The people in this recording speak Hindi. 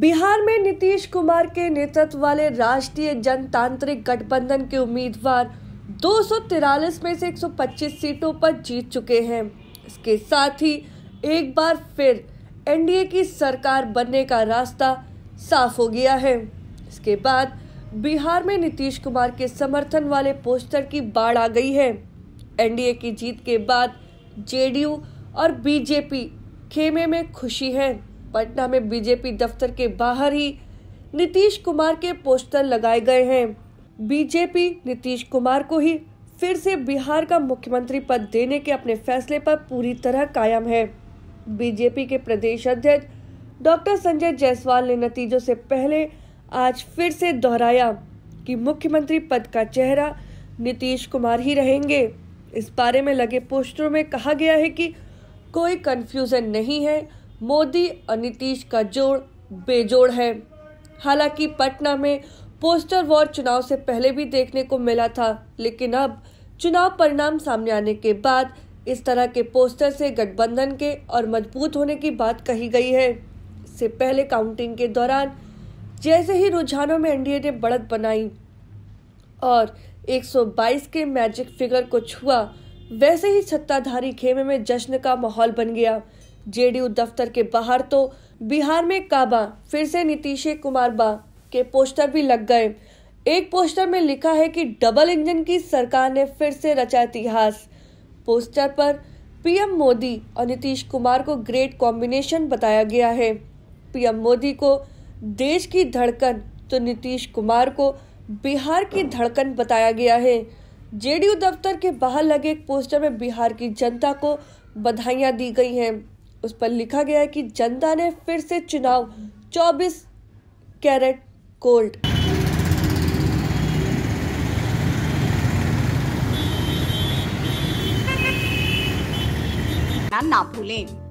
बिहार में नीतीश कुमार के नेतृत्व वाले राष्ट्रीय जनतांत्रिक गठबंधन के उम्मीदवार दो में से 125 सीटों पर जीत चुके हैं इसके साथ ही एक बार फिर एनडीए की सरकार बनने का रास्ता साफ हो गया है इसके बाद बिहार में नीतीश कुमार के समर्थन वाले पोस्टर की बाढ़ आ गई है एनडीए की जीत के बाद जेडीयू और बीजेपी खेमे में खुशी है पटना में बीजेपी दफ्तर के बाहर ही नीतीश कुमार के पोस्टर लगाए गए हैं बीजेपी नीतीश कुमार को ही फिर से बिहार का मुख्यमंत्री पद देने के अपने फैसले पर पूरी तरह कायम है बीजेपी के प्रदेश अध्यक्ष डॉक्टर संजय जायसवाल ने नतीजों से पहले आज फिर से दोहराया कि मुख्यमंत्री पद का चेहरा नीतीश कुमार ही रहेंगे इस बारे में लगे पोस्टरों में कहा गया है कि कोई कंफ्यूजन नहीं है मोदी और नीतीश का जोड़ बेजोड़ है हालांकि पटना में पोस्टर वॉर चुनाव से पहले भी देखने को मिला था लेकिन अब चुनाव परिणाम सामने आने के बाद इस तरह के पोस्टर से गठबंधन के और मजबूत होने की बात कही गई है इससे पहले काउंटिंग के दौरान जैसे ही रुझानों में एनडीए ने बढ़त बनाई और 122 के मैजिक फिगर को छुआ वैसे ही सत्ताधारी खेमे में जश्न का माहौल बन गया जेडीयू दफ्तर के बाहर तो बिहार में काबा फिर से नीतीश कुमार बा के पोस्टर भी लग गए एक पोस्टर में लिखा है कि डबल इंजन की सरकार ने फिर से रचा इतिहास पोस्टर पर पीएम मोदी और नीतीश कुमार को ग्रेट कॉम्बिनेशन बताया गया है पीएम मोदी को देश की धड़कन तो नीतीश कुमार को बिहार की धड़कन बताया गया है जेडीयू दफ्तर के बाहर लगे एक पोस्टर में बिहार की जनता को बधाइयां दी गई हैं उस पर लिखा गया है कि जनता ने फिर से चुनाव 24 कैरेट गोल्ड ना भूलें